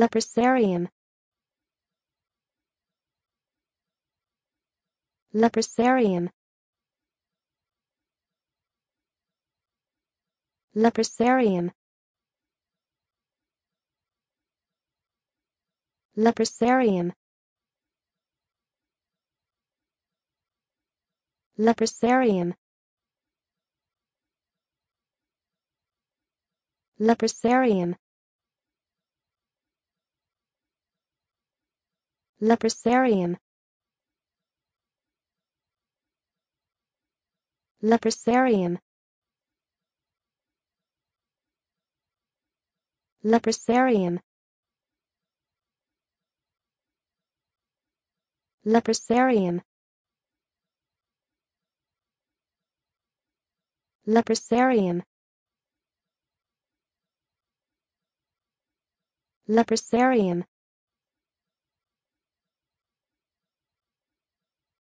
Leprosarium Leprosarium Leprosarium Leprosarium Leprosarium Leprosarium Leprosarium Leprosarium Leprosarium Leprosarium Leprosarium Leprosarium